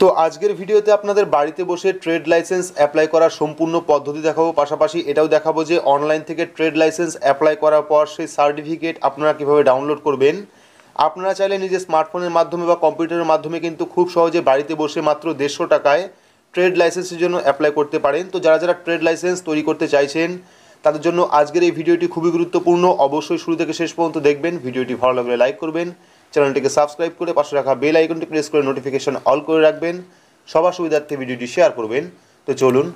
তো আজকের ভিডিওতে আপনাদের বাড়িতে বসে ট্রেড লাইসেন্স অ্যাপ্লাই করার সম্পূর্ণ পদ্ধতি দেখাবো পাশাপাশি এটাও দেখাবো যে অনলাইন থেকে ট্রেড লাইসেন্স অ্যাপ্লাই করার পর সেই সার্টিফিকেট আপনারা কীভাবে ডাউনলোড করবেন আপনারা চাইলে নিজের স্মার্টফোনের মাধ্যমে বা কম্পিউটারের মাধ্যমে কিন্তু খুব সহজে বাড়িতে বসে মাত্র দেড়শো টাকায় ট্রেড লাইসেন্সের জন্য অ্যাপ্লাই করতে পারেন তো যারা যারা ট্রেড লাইসেন্স তৈরি করতে চাইছেন তাদের জন্য আজকের এই ভিডিওটি খুবই গুরুত্বপূর্ণ অবশ্যই শুরু থেকে শেষ পর্যন্ত দেখবেন ভিডিওটি ভালো লাগলে লাইক করবেন চ্যানেলটিকে সাবস্ক্রাইব করে পাশে রাখা বেল আইকনটি প্রেস করে নোটিফিকেশান অল করে রাখবেন সবার সুবিধার্থে ভিডিওটি শেয়ার করবেন তো চলুন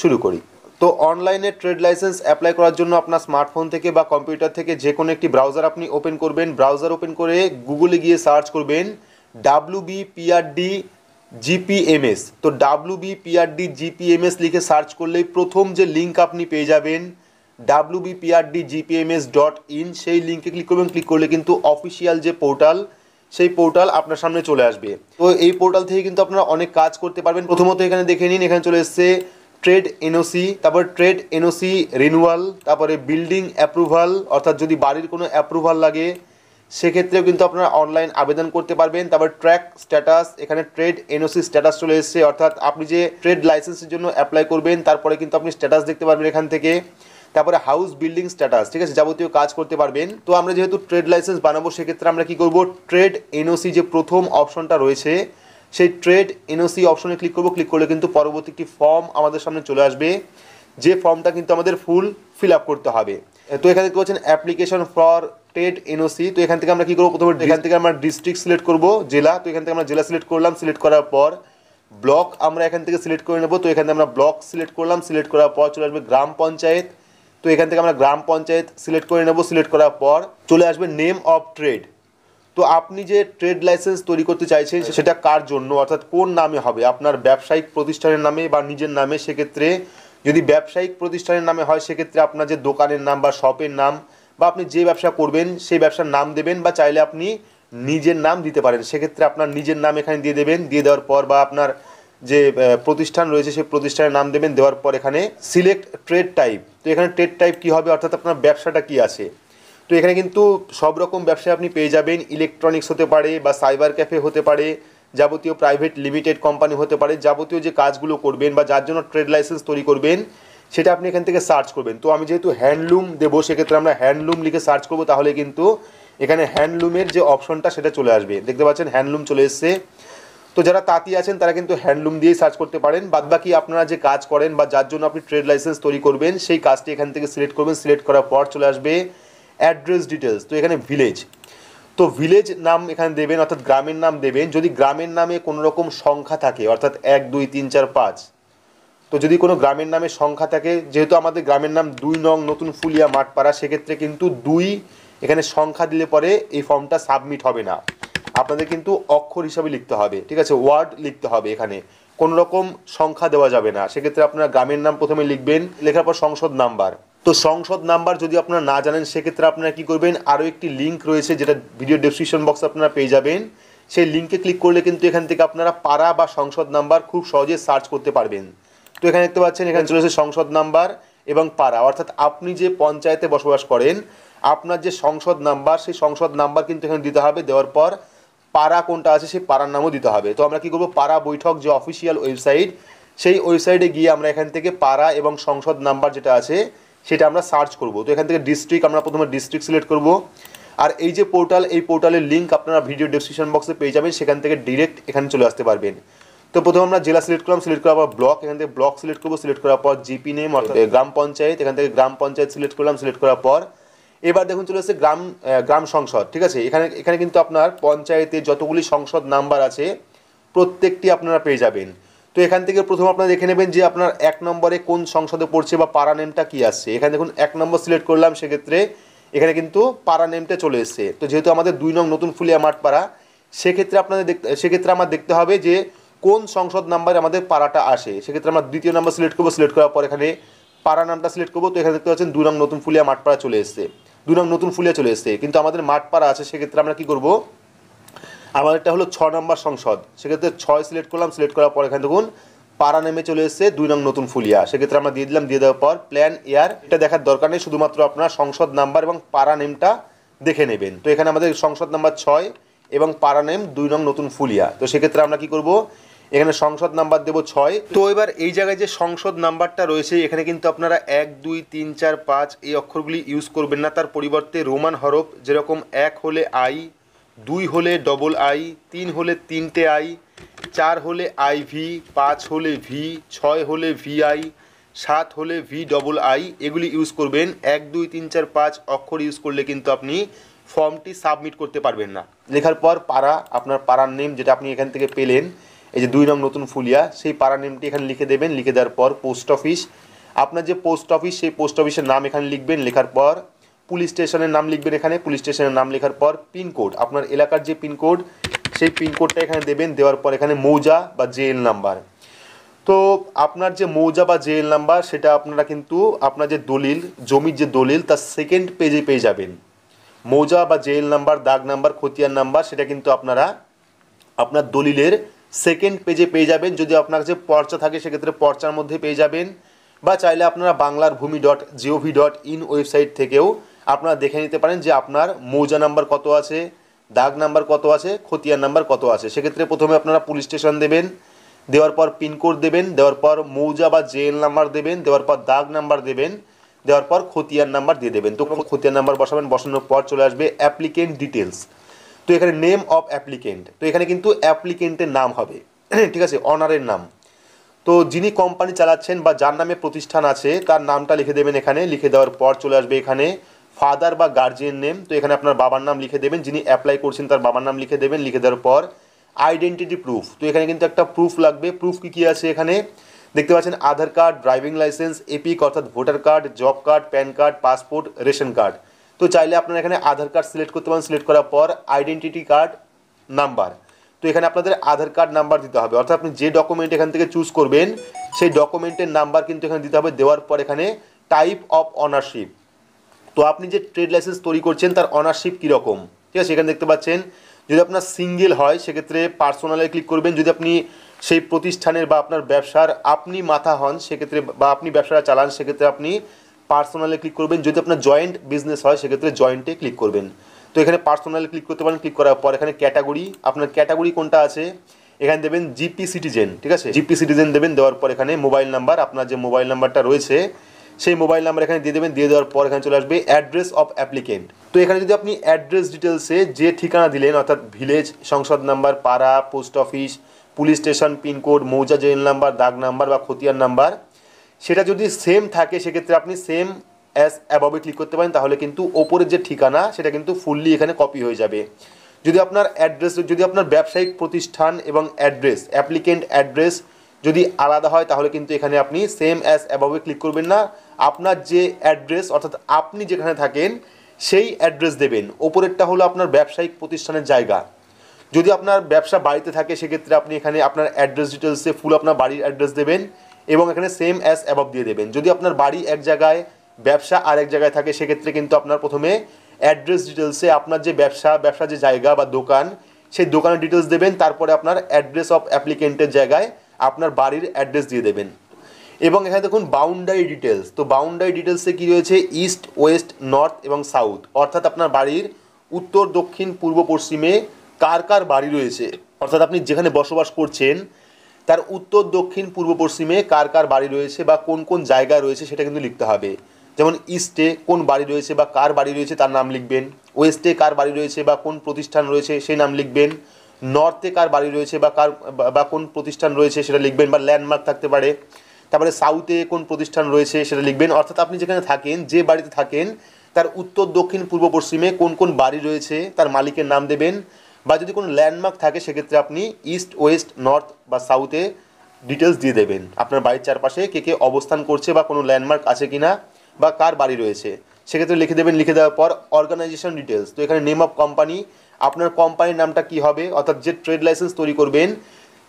শুরু করি তো অনলাইনে ট্রেড লাইসেন্স অ্যাপ্লাই করার জন্য আপনার স্মার্টফোন থেকে বা কম্পিউটার থেকে যে কোনো একটি ব্রাউজার আপনি ওপেন করবেন ব্রাউজার ওপেন করে গুগলে গিয়ে সার্চ করবেন ডাব্লু বিপিআরডি জিপিএমএস তো ডাব্লু বিপিআরডি জিপিএমএস লিখে সার্চ করলেই প্রথম যে লিঙ্ক আপনি পেয়ে যাবেন W BPRD GPMS dot in সেই লিঙ্কে ক্লিক করবেন ক্লিক করলে কিন্তু অফিসিয়াল যে পোর্টাল সেই পোর্টাল আপনার সামনে চলে আসবে তো এই পোর্টাল থেকে কিন্তু আপনারা অনেক কাজ করতে পারবেন প্রথমত এখানে দেখে নিন এখানে চলে এসছে ট্রেড এনওসি তারপর ট্রেড এনওসি রিনুয়াল তারপরে বিল্ডিং অ্যাপ্রুভাল অর্থাৎ যদি বাড়ির কোনো অ্যাপ্রুভাল লাগে সেক্ষেত্রেও কিন্তু আপনারা অনলাইন আবেদন করতে পারবেন তারপর ট্র্যাক স্ট্যাটাস এখানে ট্রেড এনওসি স্ট্যাটাস চলে এসছে অর্থাৎ আপনি যে ট্রেড লাইসেন্সের জন্য অ্যাপ্লাই করবেন তারপরে কিন্তু আপনি স্ট্যাটাস দেখতে পারবেন এখান থেকে তারপরে হাউস বিল্ডিং স্ট্যাটাস ঠিক আছে যাবতীয় কাজ করতে পারবেন তো আমরা যেহেতু ট্রেড লাইসেন্স বানাবো সেক্ষেত্রে আমরা কি করব ট্রেড এনওসি যে প্রথম অপশনটা রয়েছে সেই ট্রেড এনওসি অপশনে ক্লিক করব ক্লিক করলে কিন্তু পরবর্তী একটি ফর্ম আমাদের সামনে চলে আসবে যে ফর্মটা কিন্তু আমাদের ফুল ফিল আপ করতে হবে তো এখানে কি বলছেন অ্যাপ্লিকেশন ফর ট্রেড এনওসি তো এখান থেকে আমরা কি করবো প্রথমে এখান থেকে আমরা ডিস্ট্রিক্ট সিলেক্ট করব জেলা তো এখান থেকে আমরা জেলা সিলেক্ট করলাম সিলেক্ট করার পর ব্লক আমরা এখান থেকে সিলেক্ট করে নেব তো এখানে আমরা ব্লক সিলেক্ট করলাম সিলেক্ট করার পর চলে আসবে গ্রাম পঞ্চায়েত তো এখান থেকে আমরা গ্রাম পঞ্চায়েত সিলেক্ট করে নেব সিলেক্ট করার পর চলে আসবে নেম অফ ট্রেড তো আপনি যে ট্রেড লাইসেন্স তৈরি করতে চাইছেন সেটা কার জন্য অর্থাৎ কোন নামে হবে আপনার ব্যবসায়িক প্রতিষ্ঠানের নামে বা নিজের নামে সেক্ষেত্রে যদি ব্যবসায়িক প্রতিষ্ঠানের নামে হয় সেক্ষেত্রে আপনার যে দোকানের নাম বা শপের নাম বা আপনি যে ব্যবসা করবেন সেই ব্যবসার নাম দেবেন বা চাইলে আপনি নিজের নাম দিতে পারেন সেক্ষেত্রে আপনার নিজের নাম এখানে দিয়ে দেবেন দিয়ে দেওয়ার পর বা আপনার যে প্রতিষ্ঠান রয়েছে সেই প্রতিষ্ঠানের নাম দেবেন দেওয়ার পর এখানে সিলেক্ট ট্রেড টাইপ তো এখানে ট্রেড টাইপ কী হবে অর্থাৎ আপনার ব্যবসাটা কী আছে তো এখানে কিন্তু সব রকম ব্যবসায় আপনি পেয়ে যাবেন ইলেকট্রনিক্স হতে পারে বা সাইবার ক্যাফে হতে পারে যাবতীয় প্রাইভেট লিমিটেড কোম্পানি হতে পারে যাবতীয় যে কাজগুলো করবেন বা যার জন্য ট্রেড লাইসেন্স তৈরি করবেন সেটা আপনি এখান থেকে সার্চ করবেন তো আমি যেহেতু হ্যান্ডলুম দেবো সেক্ষেত্রে আমরা হ্যান্ডলুম লিখে সার্চ করবো তাহলে কিন্তু এখানে হ্যান্ডলুমের যে অপশনটা সেটা চলে আসবে দেখতে পাচ্ছেন হ্যান্ডলুম চলে এসছে তো যারা তাঁতি আছেন তারা কিন্তু হ্যান্ডলুম দিয়েই সার্চ করতে পারেন বাদবাকি আপনারা যে কাজ করেন বা যার জন্য আপনি ট্রেড লাইসেন্স তৈরি করবেন সেই কাজটি এখান থেকে সিলেক্ট করবেন সিলেক্ট করার পর চলে আসবে অ্যাড্রেস ডিটেলস তো এখানে ভিলেজ তো ভিলেজ নাম এখানে দেবেন অর্থাৎ গ্রামের নাম দেবেন যদি গ্রামের নামে কোনো রকম সংখ্যা থাকে অর্থাৎ এক দুই তিন চার পাঁচ তো যদি কোনো গ্রামের নামে সংখ্যা থাকে যেহেতু আমাদের গ্রামের নাম দুই নং নতুন ফুলিয়া মাঠপাড়া সেক্ষেত্রে কিন্তু দুই এখানে সংখ্যা দিলে পরে এই ফর্মটা সাবমিট হবে না আপনাদের কিন্তু অক্ষর হিসাবে লিখতে হবে ঠিক আছে ওয়ার্ড লিখতে হবে এখানে কোন রকম সংখ্যা দেওয়া যাবে না সেক্ষেত্রে আপনারা গ্রামের নাম প্রথমে লিখবেন লেখার পর সংসদ নাম্বার তো সংসদ নাম্বার যদি আপনারা না জানেন সেক্ষেত্রে আপনারা কি করবেন আরও একটি লিঙ্ক রয়েছে যেটা ভিডিও ডিসক্রিপশন বক্সে আপনারা পেয়ে যাবেন সেই লিঙ্কে ক্লিক করলে কিন্তু এখান থেকে আপনারা পাড়া বা সংসদ নাম্বার খুব সহজে সার্চ করতে পারবেন তো এখানে দেখতে পাচ্ছেন এখানে চলেছে সংসদ নাম্বার এবং পাড়া অর্থাৎ আপনি যে পঞ্চায়েতে বসবাস করেন আপনার যে সংসদ নাম্বার সেই সংসদ নাম্বার কিন্তু এখানে দিতে হবে দেওয়ার পর পাড়া কোনটা আছে সেই পাড়ার নামও দিতে হবে তো আমরা কি করব পাড়া বৈঠক যে অফিসিয়াল ওয়েবসাইট সেই ওয়েবসাইটে গিয়ে আমরা এখান থেকে পাড়া এবং সংসদ নাম্বার যেটা আছে সেটা আমরা সার্চ করব তো এখান থেকে ডিস্ট্রিক্ট আমরা প্রথমে ডিস্ট্রিক্ট সিলেক্ট করব আর এই যে পোর্টাল এই পোর্টালের লিঙ্ক আপনারা ভিডিও ডিসক্রিপশন বক্সে পেয়ে যাবেন সেখান থেকে ডিরেক্ট এখানে চলে আসতে পারবেন তো প্রথমে আমরা জেলা সিলেক্ট করলাম সিলেক্ট করার পর ব্লক এখান থেকে ব্লক সিলেক্ট করবো সিলেক্ট করার পর জিপি নেম অর্থাৎ গ্রাম পঞ্চায়েত এখান থেকে গ্রাম পঞ্চায়েত সিলেক্ট করলাম সিলেক্ট করার পর এবার দেখুন চলে এসেছে গ্রাম গ্রাম সংসদ ঠিক আছে এখানে এখানে কিন্তু আপনার পঞ্চায়েতে যতগুলি সংসদ নাম্বার আছে প্রত্যেকটি আপনারা পেয়ে যাবেন তো এখান থেকে প্রথম আপনারা দেখে নেবেন যে আপনার এক নম্বরে কোন সংসদে পড়ছে বা পাড়া নেমটা কী আসছে এখানে দেখুন এক নম্বর সিলেক্ট করলাম সেক্ষেত্রে এখানে কিন্তু পাড়া নেমটা চলে এসছে তো যেহেতু আমাদের দুই নং নতুন ফুলিয়া মাঠ পাড়া সেক্ষেত্রে আপনাদের দেখতে সেক্ষেত্রে আমার দেখতে হবে যে কোন সংসদ নাম্বারে আমাদের পাড়াটা আসে সেক্ষেত্রে আমরা দ্বিতীয় নাম্বার সিলেক্ট করবো সিলেক্ট করার পর এখানে পাড়া নামটা সিলেক্ট করবো তো এখানে দেখতে পাচ্ছেন দুই নং নতুন ফুলিয়া মাঠপাড়া চলে এসছে দু নাম নতুন ফুলিয়া চলে এসছে কিন্তু আমাদের মাঠ পাড়া আছে সেক্ষেত্রে আমরা কি করব আমাদেরটা হলো ছ নম্বর সংসদ সেক্ষেত্রে ছয় সিলেক্ট করলাম সিলেক্ট করার পর এখানে দেখুন পাড়া নেমে চলে এসছে দুই নং নতুন ফুলিয়া সেক্ষেত্রে আমরা দিয়ে দিলাম দিয়ে দেওয়ার পর প্ল্যান এয়ার এটা দেখার দরকার নেই শুধুমাত্র আপনার সংসদ নাম্বার এবং পাড়া নেমটা দেখে নেবেন তো এখানে আমাদের সংসদ নাম্বার ছয় এবং পাড়া নেম দুই নং নতুন ফুলিয়া তো সেক্ষেত্রে আমরা কি করব এখানে সংসদ নাম্বার দেবো ছয় তো এবার এই জায়গায় যে সংসদ নাম্বারটা রয়েছে এখানে কিন্তু আপনারা এক দুই তিন চার পাঁচ এই অক্ষরগুলি ইউজ করবেন না তার পরিবর্তে রোমান হরফ যেরকম এক হলে আই দুই হলে ডবল আই তিন হলে তিনটে আই চার হলে আই ভি পাঁচ হলে ভি ছয় হলে ভি আই সাত হলে ভি ডবল আই এগুলি ইউজ করবেন এক দুই তিন চার পাঁচ অক্ষর ইউজ করলে কিন্তু আপনি ফর্মটি সাবমিট করতে পারবেন না লেখার পর পাড়া আপনার পাড়ার নেম যেটা আপনি এখান থেকে পেলেন এই যে দুই নাম নতুন ফুলিয়া সেই পাড়া নেমটি এখানে লিখে দেবেন লিখে দেওয়ার পর পোস্ট অফিস আপনার যে পোস্ট অফিস সেই পোস্ট অফিসের নাম এখানে লিখবেন লেখার পর পুলিশ স্টেশনের নাম লিখবেন এখানে পুলিশ স্টেশনের নাম লেখার পর পিনকোড আপনার এলাকার যে পিনকোড সেই পিনকোডটা এখানে দেবেন দেওয়ার পর এখানে মৌজা বা জেএল নাম্বার তো আপনার যে মৌজা বা জেএল নাম্বার সেটা আপনারা কিন্তু আপনার যে দলিল জমির যে দলিল তার সেকেন্ড পেজে পেয়ে যাবেন মৌজা বা জেএল নাম্বার দাগ নাম্বার খতিয়ান নাম্বার সেটা কিন্তু আপনারা আপনার দলিলের সেকেন্ড পেজে পেয়ে যাবেন যদি আপনার কাছে পর্চা থাকে সেক্ষেত্রে পর্চার মধ্যে পেয়ে যাবেন বা চাইলে আপনারা বাংলার ভূমি dot gov dot in website থেকেও আপনারা দেখে নিতে পারেন যে আপনার মৌজা নাম্বার কত আছে দাগ নাম্বার কত আছে খতিয়ার নাম্বার কত আছে সেক্ষেত্রে প্রথমে আপনারা পুলিশ স্টেশন দেবেন দেওয়ার পর পিনকোড দেবেন দেওয়ার পর মৌজা বা জেএল নাম্বার দেবেন দেওয়ার পর দাগ নাম্বার দেবেন দেওয়ার পর খতিয়ার নাম্বার দিয়ে দেবেন তো খতিয়ার নাম্বার বসাবেন বসানোর পর চলে আসবে অ্যাপ্লিকেন্ট ডিটেলস তো এখানে নেম অফ অ্যাপ্লিকেন্ট তো এখানে কিন্তু অ্যাপ্লিকেন্টের নাম হবে ঠিক আছে অনারের নাম তো যিনি কোম্পানি চালাচ্ছেন বা যার নামে প্রতিষ্ঠান আছে তার নামটা লিখে দেবেন এখানে লিখে দেওয়ার পর চলে আসবে এখানে ফাদার বা গার্জিয়ান নেম তো এখানে আপনার বাবার নাম লিখে দেবেন যিনি অ্যাপ্লাই করছেন তার বাবার নাম লিখে দেবেন লিখে দেওয়ার পর আইডেন্টিটি প্রুফ তো এখানে কিন্তু একটা প্রুফ লাগবে প্রুফ কী কী আছে এখানে দেখতে পাচ্ছেন Aadhaar card driving licence EPIC অর্থাৎ voter card job card PAN card passport ration card তো চাইলে আপনারা এখানে আধার কার্ড সিলেক্ট করতে পারেন সিলেক্ট করার পর আইডেন্টিটি কার্ড নাম্বার তো এখানে আপনাদের আধার কার্ড নাম্বার দিতে হবে অর্থাৎ আপনি যে ডকুমেন্ট এখান থেকে চুজ করবেন সেই ডকুমেন্টের নাম্বার কিন্তু এখানে দিতে হবে দেওয়ার পর এখানে টাইপ অফ অনারশিপ তো আপনি যে ট্রেড লাইসেন্স তৈরি করছেন তার অনারশিপ কীরকম ঠিক আছে এখানে দেখতে পাচ্ছেন যদি আপনার সিঙ্গেল হয় সেক্ষেত্রে পার্সোনালে ক্লিক করবেন যদি আপনি সেই প্রতিষ্ঠানের বা আপনার ব্যবসার আপনি মাথা হন সেক্ষেত্রে বা আপনি ব্যবসাটা চালান সেক্ষেত্রে আপনি পার্সোনালে ক্লিক করবেন যদি আপনার জয়েন্ট বিজনেস হয় সেক্ষেত্রে জয়েন্টে ক্লিক করবেন তো এখানে পার্সোনালে ক্লিক করতে পারেন ক্লিক করার পর এখানে ক্যাটাগরি আপনার ক্যাটাগরি কোনটা আছে এখানে দেবেন জিপি সিটিজেন ঠিক আছে জিপি সিটিজেন দেবেন দেওয়ার পর এখানে মোবাইল নাম্বার আপনার যে মোবাইল নাম্বারটা রয়েছে সেই মোবাইল নাম্বার এখানে দিয়ে দেবেন দিয়ে দেওয়ার পর এখানে চলে আসবে অ্যাড্রেস অফ অ্যাপ্লিকেন্ট তো এখানে যদি আপনি অ্যাড্রেস ডিটেলসে যে ঠিকানা দিলেন অর্থাৎ ভিলেজ সংসদ নাম্বার পাড়া post office police station pincode মৌজা জেল নাম্বার দাগ নাম্বার বা খতিয়ান নাম্বার সেটা যদি সেম থাকে সেক্ষেত্রে আপনি সেম অ্যাস অ্যাববে ক্লিক করতে পারেন তাহলে কিন্তু ওপরের যে ঠিকানা সেটা কিন্তু ফুললি এখানে কপি হয়ে যাবে যদি আপনার অ্যাড্রেস যদি আপনার ব্যবসায়িক প্রতিষ্ঠান এবং অ্যাড্রেস অ্যাপ্লিকেন্ট অ্যাড্রেস যদি আলাদা হয় তাহলে কিন্তু এখানে আপনি সেম অ্যাস অ্যাভাবে ক্লিক করবেন না আপনার যে অ্যাড্রেস অর্থাৎ আপনি যেখানে থাকেন সেই অ্যাড্রেস দেবেন ওপরেরটা হলো আপনার ব্যবসায়িক প্রতিষ্ঠানের জায়গা যদি আপনার ব্যবসা বাড়িতে থাকে সেক্ষেত্রে আপনি এখানে আপনার অ্যাড্রেস ডিটেলসে ফুল আপনার বাড়ির অ্যাড্রেস দেবেন এবং এখানে সেম অ্যাস অ্যাবভ দিয়ে দেবেন যদি আপনার বাড়ি এক জায়গায় ব্যবসা আর এক জায়গায় থাকে সেক্ষেত্রে কিন্তু আপনার প্রথমে অ্যাড্রেস ডিটেলসে আপনার যে ব্যবসা ব্যবসা যে জায়গা বা দোকান সেই দোকানের ডিটেলস দেবেন তারপরে আপনার অ্যাড্রেস অফ অ্যাপ্লিকেন্টের জায়গায় আপনার বাড়ির অ্যাড্রেস দিয়ে দেবেন এবং এখানে দেখুন বাউন্ডারি ডিটেলস তো বাউন্ডারি ডিটেলসে কী রয়েছে ইস্ট ওয়েস্ট নর্থ এবং সাউথ অর্থাৎ আপনার বাড়ির উত্তর দক্ষিণ পূর্ব পশ্চিমে কার কার বাড়ি রয়েছে অর্থাৎ আপনি যেখানে বসবাস করছেন তার উত্তর দক্ষিণ পূর্ব পশ্চিমে কার কার বাড়ি রয়েছে বা কোন কোন জায়গা রয়েছে সেটা কিন্তু লিখতে হবে যেমন ইস্টে কোন বাড়ি রয়েছে বা কার বাড়ি রয়েছে তার নাম লিখবেন ওয়েস্টে কার বাড়ি রয়েছে বা কোন প্রতিষ্ঠান রয়েছে সেই নাম লিখবেন নর্থে কার বাড়ি রয়েছে বা কার বা কোন প্রতিষ্ঠান রয়েছে সেটা লিখবেন বা ল্যান্ডমার্ক থাকতে পারে তারপরে সাউথে কোন প্রতিষ্ঠান রয়েছে সেটা লিখবেন অর্থাৎ আপনি যেখানে থাকেন যে বাড়িতে থাকেন তার উত্তর দক্ষিণ পূর্ব পশ্চিমে কোন কোন বাড়ি রয়েছে তার মালিকের নাম দেবেন বা যদি কোনো ল্যান্ডমার্ক থাকে সেক্ষেত্রে আপনি ইস্ট ওয়েস্ট নর্থ বা সাউথে ডিটেলস দিয়ে দেবেন আপনার বাড়ির চারপাশে কে কে অবস্থান করছে বা কোনো ল্যান্ডমার্ক আছে কি না বা কার বাড়ি রয়েছে সেক্ষেত্রে লিখে দেবেন লিখে দেওয়ার পর অর্গানাইজেশন ডিটেলস তো এখানে নেম অফ কোম্পানি আপনার কোম্পানির নামটা কি হবে অর্থাৎ যে ট্রেড লাইসেন্স তৈরি করবেন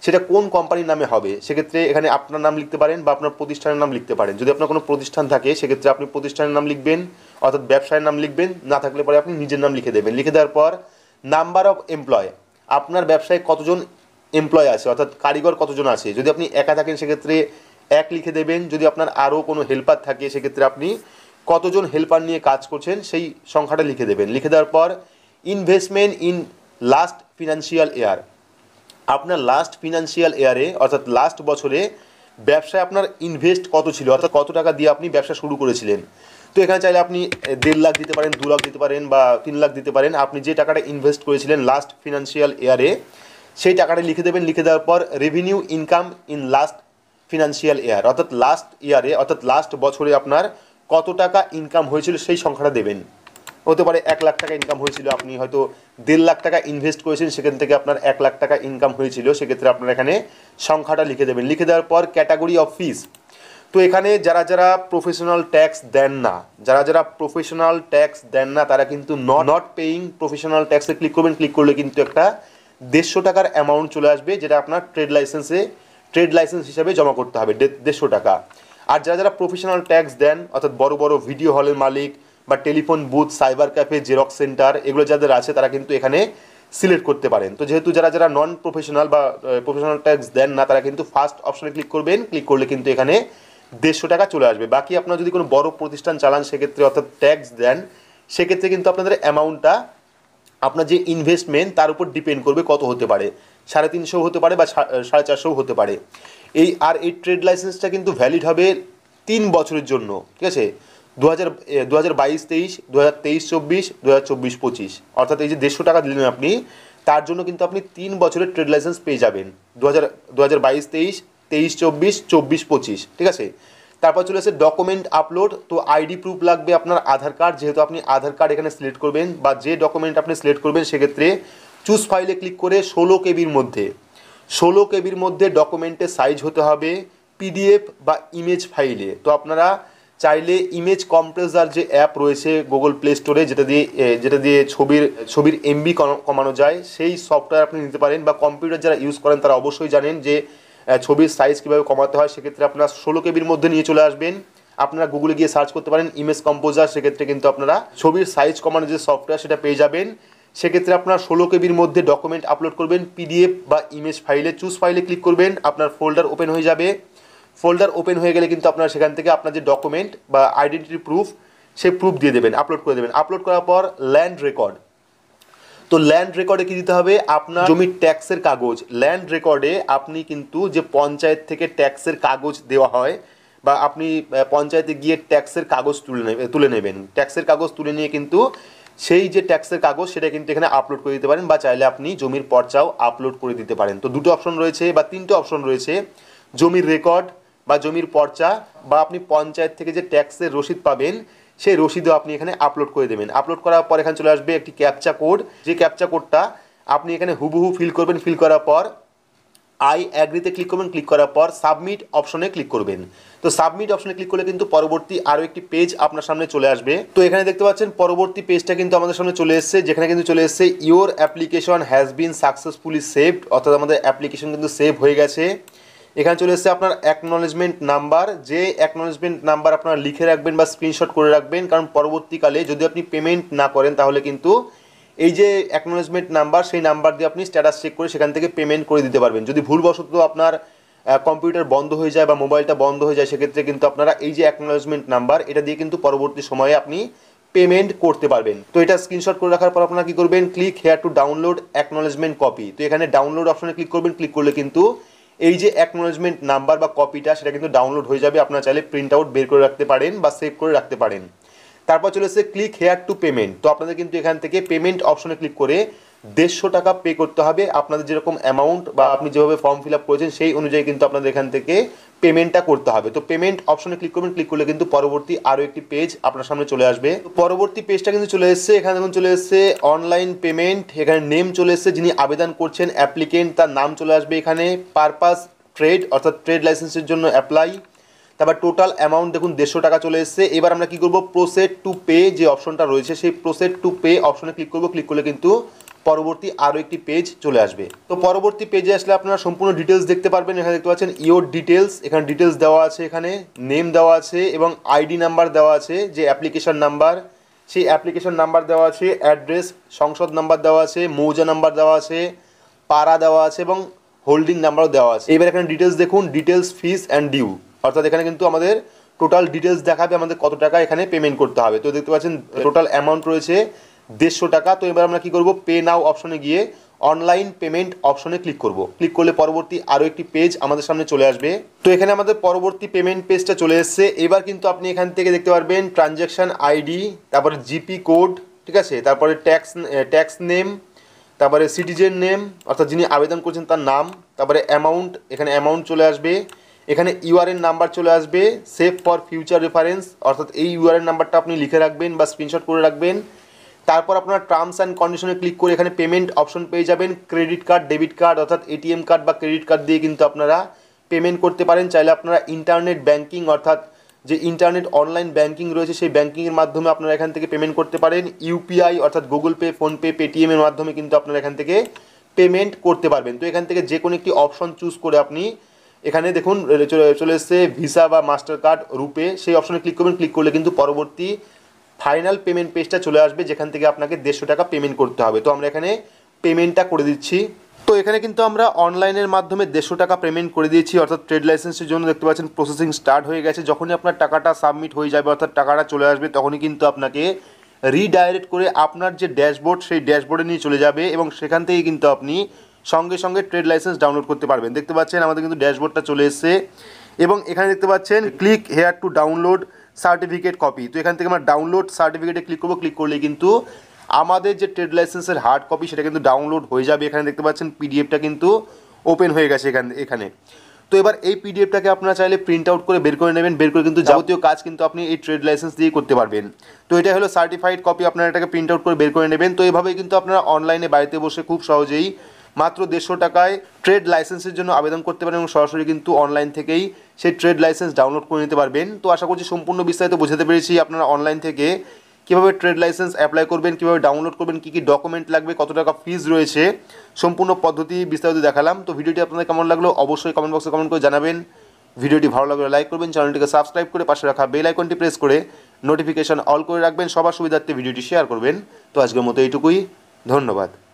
সেটা কোন কোম্পানির নামে হবে সেক্ষেত্রে এখানে আপনার নাম লিখতে পারেন বা আপনার প্রতিষ্ঠানের নাম লিখতে পারেন যদি আপনার কোনো প্রতিষ্ঠান থাকে সেক্ষেত্রে আপনি প্রতিষ্ঠানের নাম লিখবেন অর্থাৎ ব্যবসায়ের নাম লিখবেন না থাকলে পরে আপনি নিজের নাম লিখে দেবেন লিখে দেওয়ার পর নাম্বার অফ এমপ্লয় আপনার ব্যবসায় কতজন এমপ্লয় আছে অর্থাৎ কারিগর কতজন আছে যদি আপনি একা থাকেন সেক্ষেত্রে এক লিখে দেবেন যদি আপনার আরও কোনো হেল্পার থাকে সেক্ষেত্রে আপনি কতজন হেল্পার নিয়ে কাজ করছেন সেই সংখ্যাটা লিখে দেবেন লিখে দেওয়ার পর investment in last financial year আপনার লাস্ট ফিনান্সিয়াল ইয়ারে অর্থাৎ লাস্ট বছরে ব্যবসায় আপনার ইনভেস্ট কত ছিল অর্থাৎ কত টাকা দিয়ে আপনি ব্যবসা শুরু করেছিলেন তো এখানে চাইলে আপনি দেড় লাখ দিতে পারেন দু লাখ দিতে পারেন বা তিন লাখ দিতে পারেন আপনি যে টাকাটা ইনভেস্ট করেছিলেন লাস্ট ফিনান্সিয়াল ইয়ারে সেই টাকাটা লিখে দেবেন লিখে দেওয়ার পর revenue income in last financial year অর্থাৎ লাস্ট ইয়ারে অর্থাৎ লাস্ট বছরে আপনার কত টাকা ইনকাম হয়েছিল সেই সংখ্যাটা দেবেন হতে পারে এক লাখ টাকা ইনকাম হয়েছিল আপনি হয়তো দেড় লাখ টাকা ইনভেস্ট করেছেন সেখান থেকে আপনার এক লাখ টাকা ইনকাম হয়েছিল সেক্ষেত্রে আপনার এখানে সংখ্যাটা লিখে দেবেন লিখে দেওয়ার পর ক্যাটাগরি অফ ফিস তো এখানে যারা যারা প্রফেশনাল ট্যাক্স দেন না যারা যারা প্রফেশনাল ট্যাক্স দেন না তারা কিন্তু নট পেইং প্রফেশনাল ট্যাক্সে ক্লিক করবেন ক্লিক করলে কিন্তু একটা দেড়শো টাকার অ্যামাউন্ট চলে আসবে যেটা আপনার ট্রেড লাইসেন্সে ট্রেড লাইসেন্স হিসাবে জমা করতে হবে দেড়শো টাকা আর যারা যারা প্রফেশনাল ট্যাক্স দেন অর্থাৎ বড় বড় ভিডিও হলের মালিক বা telephone booth cyber cafe xerox centre এগুলো যাদের আছে তারা কিন্তু এখানে সিলেক্ট করতে পারেন তো যেহেতু যারা যারা নন প্রফেশনাল বা প্রফেশনাল ট্যাক্স দেন না তারা কিন্তু ফার্স্ট অপশনে ক্লিক করবেন ক্লিক করলে কিন্তু এখানে দেড়শো টাকা চলে আসবে বাকি আপনারা যদি কোনো বড় প্রতিষ্ঠান চালান সেক্ষেত্রে অর্থাৎ ট্যাক্স দেন সেক্ষেত্রে কিন্তু আপনাদের অ্যামাউন্টটা আপনার যে ইনভেস্টমেন্ট তার উপর ডিপেন্ড করবে কত হতে পারে সাড়ে তিনশো হতে পারে বা সাড়ে চারশো হতে পারে এই আর এই ট্রেড লাইসেন্সটা কিন্তু ভ্যালিড হবে তিন বছরের জন্য ঠিক আছে দু হাজার দু হাজার বাইশ তেইশ দু হাজার তেইশ চব্বিশ দু হাজার চব্বিশ পঁচিশ অর্থাৎ এই যে দেড়শো টাকা দিলেন আপনি তার জন্য কিন্তু আপনি তিন বছরের ট্রেড লাইসেন্স পেয়ে যাবেন দু হাজার দু হাজার বাইশ তেইশ তেইশ চব্বিশ চব্বিশ পঁচিশ ঠিক আছে তারপর চলে আসে ডকুমেন্ট আপলোড তো আইডি প্রুফ লাগবে আপনার আধার কার্ড যেহেতু আপনি আধার কার্ড এখানে সিলেক্ট করবেন বা যে ডকুমেন্ট আপনি সিলেক্ট করবেন সেক্ষেত্রে চুজ ফাইলে ক্লিক করে ষোলো কেবির মধ্যে ষোলো কেবির মধ্যে ডকুমেন্টের সাইজ হতে হবে পিডিএফ বা ইমেজ ফাইলে তো আপনারা চাইলে ইমেজ কম্প্রেসার যে অ্যাপ রয়েছে গুগল প্লে স্টোরে যেটা দিয়ে যেটা দিয়ে ছবির ছবির এমবি কমানো যায় সেই সফটওয়্যার আপনি নিতে পারেন বা কম্পিউটার যারা ইউজ করেন তারা অবশ্যই জানেন যে ছবির সাইজ কীভাবে কমাতে হয় সেক্ষেত্রে আপনার ষোলো কেবির মধ্যে নিয়ে চলে আসবেন আপনারা গুগলে গিয়ে সার্চ করতে পারেন ইমেজ কম্পোজার সেক্ষেত্রে কিন্তু আপনারা ছবির সাইজ কমানোর যে সফটওয়্যার সেটা পেয়ে যাবেন সেক্ষেত্রে আপনার ষোলো কেবির মধ্যে ডকুমেন্ট আপলোড করবেন পিডিএফ বা ইমেজ ফাইলে চুজ ফাইলে ক্লিক করবেন আপনার ফোল্ডার ওপেন হয়ে যাবে ফোল্ডার ওপেন হয়ে গেলে কিন্তু আপনার সেখান থেকে আপনার যে ডকুমেন্ট বা আইডেন্টিটি প্রুফ সে প্রুফ দিয়ে দেবেন আপলোড করে দেবেন আপলোড করার পর ল্যান্ড রেকর্ড তো ল্যান্ড রেকর্ডে কি দিতে হবে আপনার জমির ট্যাক্সের কাগজ ল্যান্ড রেকর্ডে আপনি কিন্তু যে পঞ্চায়েত থেকে ট্যাক্সের কাগজ দেওয়া হয় বা আপনি পঞ্চায়েতে গিয়ে ট্যাক্সের কাগজ তুলে তুলে নেবেন ট্যাক্সের কাগজ তুলে নিয়ে কিন্তু সেই যে ট্যাক্সের কাগজ সেটা কিন্তু এখানে আপলোড করে দিতে পারেন বা চাইলে আপনি জমির পর্চাও আপলোড করে দিতে পারেন তো দুটো অপশন রয়েছে বা তিনটে অপশন রয়েছে জমির রেকর্ড বা জমির পর্চা বা আপনি পঞ্চায়েত থেকে যে ট্যাক্সের রসিদ পাবেন সেই রসিদও আপনি এখানে আপলোড করে দেবেন আপলোড করার পর এখানে চলে আসবে একটি ক্যাপচা কোড যে ক্যাপচা কোডটা আপনি এখানে হুবহু ফিল করবেন ফিল করার পর আই অ্যাগ্রিতে ক্লিক করবেন ক্লিক করার পর সাবমিট অপশনে ক্লিক করবেন তো সাবমিট অপশনে ক্লিক করলে কিন্তু পরবর্তী আরও একটি পেজ আপনার সামনে চলে আসবে তো এখানে দেখতে পাচ্ছেন পরবর্তী পেজটা কিন্তু আমাদের সামনে চলে এসছে যেখানে কিন্তু চলে এসছে your application has been successfully saved অর্থাৎ আমাদের অ্যাপ্লিকেশন কিন্তু সেভ হয়ে গেছে এখানে চলে এসছে আপনার অ্যাকনোলেজমেন্ট নাম্বার যে অ্যাকনোলেজমেন্ট নাম্বার আপনারা লিখে রাখবেন বা স্ক্রিনশট করে রাখবেন কারণ পরবর্তীকালে যদি আপনি পেমেন্ট না করেন তাহলে কিন্তু এই যে অ্যাকনোলেজমেন্ট নাম্বার সেই নাম্বার দিয়ে আপনি স্ট্যাটাস চেক করে সেখান থেকে পেমেন্ট করে দিতে পারবেন যদি ভুলবশত আপনার কম্পিউটার বন্ধ হয়ে যায় বা মোবাইলটা বন্ধ হয়ে যায় সেক্ষেত্রে কিন্তু আপনারা এই যে অ্যাকনোলেজমেন্ট নাম্বার এটা দিয়ে কিন্তু পরবর্তী সময়ে আপনি পেমেন্ট করতে পারবেন তো এটা স্ক্রিনশট করে রাখার পর আপনারা কী করবেন click here to download acknowledgement copy তো এখানে ডাউনলোড অপশনে ক্লিক করবেন ক্লিক করলে কিন্তু এই যে অ্যাকনোলেজমেন্ট নাম্বার বা কপিটা সেটা কিন্তু ডাউনলোড হয়ে যাবে আপনারা চাইলে প্রিন্ট আউট বের করে রাখতে পারেন বা সেভ করে রাখতে পারেন তারপর চলে এসেছে ক্লিক হেয়ার টু পেমেন্ট তো আপনাদের কিন্তু এখান থেকে পেমেন্ট অপশনে ক্লিক করে দেড়শো টাকা পে করতে হবে আপনাদের যেরকম অ্যামাউন্ট বা আপনি যেভাবে ফর্ম ফিল আপ করেছেন সেই অনুযায়ী কিন্তু আপনাদের এখান থেকে পেমেন্টটা করতে হবে তো পেমেন্ট অপশনে ক্লিক করবেন ক্লিক করলে কিন্তু পরবর্তী আরও একটি পেজ আপনার সামনে চলে আসবে পরবর্তী পেজটা কিন্তু চলে এসছে এখানে দেখুন চলে এসছে অনলাইন পেমেন্ট এখানে নেম চলে এসছে যিনি আবেদন করছেন অ্যাপ্লিকেন্ট তার নাম চলে আসবে এখানে পারপাস ট্রেড অর্থাৎ ট্রেড লাইসেন্সের জন্য অ্যাপ্লাই তারপর টোটাল অ্যামাউন্ট দেখুন দেড়শো টাকা চলে এসছে এবার আমরা কি করব প্রোসেড টু পে যে অপশনটা রয়েছে সেই প্রোসেড টু পে অপশনে ক্লিক করব ক্লিক করলে কিন্তু পরবর্তী আরও একটি পেজ চলে আসবে তো পরবর্তী পেজে আসলে আপনারা সম্পূর্ণ ডিটেলস দেখতে পারবেন এখানে দেখতে পাচ্ছেন ইওর ডিটেলস এখানে ডিটেলস দেওয়া আছে এখানে নেম দেওয়া আছে এবং আইডি নাম্বার দেওয়া আছে যে অ্যাপ্লিকেশন নাম্বার সেই অ্যাপ্লিকেশন নাম্বার দেওয়া আছে অ্যাড্রেস সংসদ নাম্বার দেওয়া আছে মৌজা নাম্বার দেওয়া আছে পাড়া দেওয়া আছে এবং হোল্ডিং নাম্বারও দেওয়া আছে এবার এখানে ডিটেলস দেখুন ডিটেলস ফিস অ্যান্ড ডিউ অর্থাৎ এখানে কিন্তু আমাদের টোটাল ডিটেলস দেখাবে আমাদের কত টাকা এখানে পেমেন্ট করতে হবে তো দেখতে পাচ্ছেন টোটাল অ্যামাউন্ট রয়েছে দেড়শো টাকা তো এবার আমরা কি করব পে নাও অপশনে গিয়ে অনলাইন পেমেন্ট অপশনে ক্লিক করব ক্লিক করলে পরবর্তী আরও একটি পেজ আমাদের সামনে চলে আসবে তো এখানে আমাদের পরবর্তী পেমেন্ট পেজটা চলে এসছে এবার কিন্তু আপনি এখান থেকে দেখতে পারবেন ট্রানজ্যাকশান আইডি তারপরে জিপি কোড ঠিক আছে তারপরে ট্যাক্স ট্যাক্স নেম তারপরে সিটিজেন নেম অর্থাৎ যিনি আবেদন করছেন তার নাম তারপরে অ্যামাউন্ট এখানে অ্যামাউন্ট চলে আসবে এখানে ইউআরএন নাম্বার চলে আসবে সেভ ফর ফিউচার রেফারেন্স অর্থাৎ এই ইউআরএন নাম্বারটা আপনি লিখে রাখবেন বা স্ক্রিনশট করে রাখবেন তারপর আপনারা টার্মস অ্যান্ড কন্ডিশনে ক্লিক করে এখানে পেমেন্ট অপশন পেয়ে যাবেন ক্রেডিট কার্ড ডেবিট কার্ড অর্থাৎ এটিএম কার্ড বা ক্রেডিট কার্ড দিয়ে কিন্তু আপনারা পেমেন্ট করতে পারেন চাইলে আপনারা ইন্টারনেট ব্যাঙ্কিং অর্থাৎ যে ইন্টারনেট অনলাইন ব্যাঙ্কিং রয়েছে সেই ব্যাঙ্কিংয়ের মাধ্যমে আপনারা এখান থেকে পেমেন্ট করতে পারেন ইউপিআই অর্থাৎ গুগল পে ফোনপে পেটিএমের মাধ্যমে কিন্তু আপনারা এখান থেকে পেমেন্ট করতে পারবেন তো এখান থেকে যে কোনো একটি অপশন চুজ করে আপনি এখানে দেখুন চলে এসছে ভিসা বা মাস্টার কার্ড রূপে সেই অপশনে ক্লিক করবেন ক্লিক করলে কিন্তু পরবর্তী ফাইনাল পেমেন্ট পেজটা চলে আসবে যেখান থেকে আপনাকে দেড়শো টাকা পেমেন্ট করতে হবে তো আমরা এখানে পেমেন্টটা করে দিচ্ছি তো এখানে কিন্তু আমরা অনলাইনের মাধ্যমে দেড়শো টাকা পেমেন্ট করে দিয়েছি অর্থাৎ ট্রেড লাইসেন্সের জন্য দেখতে পাচ্ছেন প্রসেসিং স্টার্ট হয়ে গেছে যখনই আপনার টাকাটা সাবমিট হয়ে যাবে অর্থাৎ টাকাটা চলে আসবে তখনই কিন্তু আপনাকে রিডাইরেক্ট করে আপনার যে ড্যাশবোর্ড সেই ড্যাশবোর্ডে নিয়ে চলে যাবে এবং সেখান থেকে কিন্তু আপনি সঙ্গে সঙ্গে ট্রেড লাইসেন্স ডাউনলোড করতে পারবেন দেখতে পাচ্ছেন আমাদের কিন্তু ড্যাশবোর্ডটা চলে এসছে এবং এখানে দেখতে পাচ্ছেন click here to download certificate copy তো এখান থেকে আমরা ডাউনলোড সার্টিফিকেটে ক্লিক করবো ক্লিক করলে কিন্তু আমাদের যে ট্রেড লাইসেন্সের হার্ড কপি সেটা কিন্তু ডাউনলোড হয়ে যাবে এখানে দেখতে পাচ্ছেন পিডিএফটা কিন্তু ওপেন হয়ে গেছে এখানে এখানে তো এবার এই পিডিএফটাকে আপনারা চাইলে প্রিন্ট আউট করে বের করে নেবেন বের করে কিন্তু যাবতীয় কাজ কিন্তু আপনি এই ট্রেড লাইসেন্স দিয়ে করতে পারবেন তো এটা হলো সার্টিফাইড কপি আপনারা এটাকে প্রিন্ট আউট করে বের করে নেবেন তো এভাবেই কিন্তু আপনারা অনলাইনে বাড়িতে বসে খুব সহজেই মাত্র দেড়শো টাকায় ট্রেড লাইসেন্সের জন্য আবেদন করতে পারেন এবং সরাসরি কিন্তু অনলাইন থেকেই সেই ট্রেড লাইসেন্স ডাউনলোড করে নিতে পারবেন তো আশা করছি সম্পূর্ণ বিস্তারিত বোঝাতে পেরেছি আপনারা অনলাইন থেকে কীভাবে ট্রেড লাইসেন্স অ্যাপ্লাই করবেন কীভাবে ডাউনলোড করবেন কী কী ডকুমেন্ট লাগবে কত টাকা ফিজ রয়েছে সম্পূর্ণ পদ্ধতি বিস্তারিত দেখালাম তো ভিডিওটি আপনাদের কেমন লাগলো অবশ্যই কমেন্ট বক্সে কমেন্ট করে জানাবেন ভিডিওটি ভালো লাগলে লাইক করবেন চ্যানেলটিকে সাবস্ক্রাইব করে পাশে রাখা বেল আইকনটি প্রেস করে নোটিফিকেশান অল করে রাখবেন সবার সুবিধার্থে ভিডিওটি শেয়ার করবেন তো আজকের মতো এইটুকুই ধন্যবাদ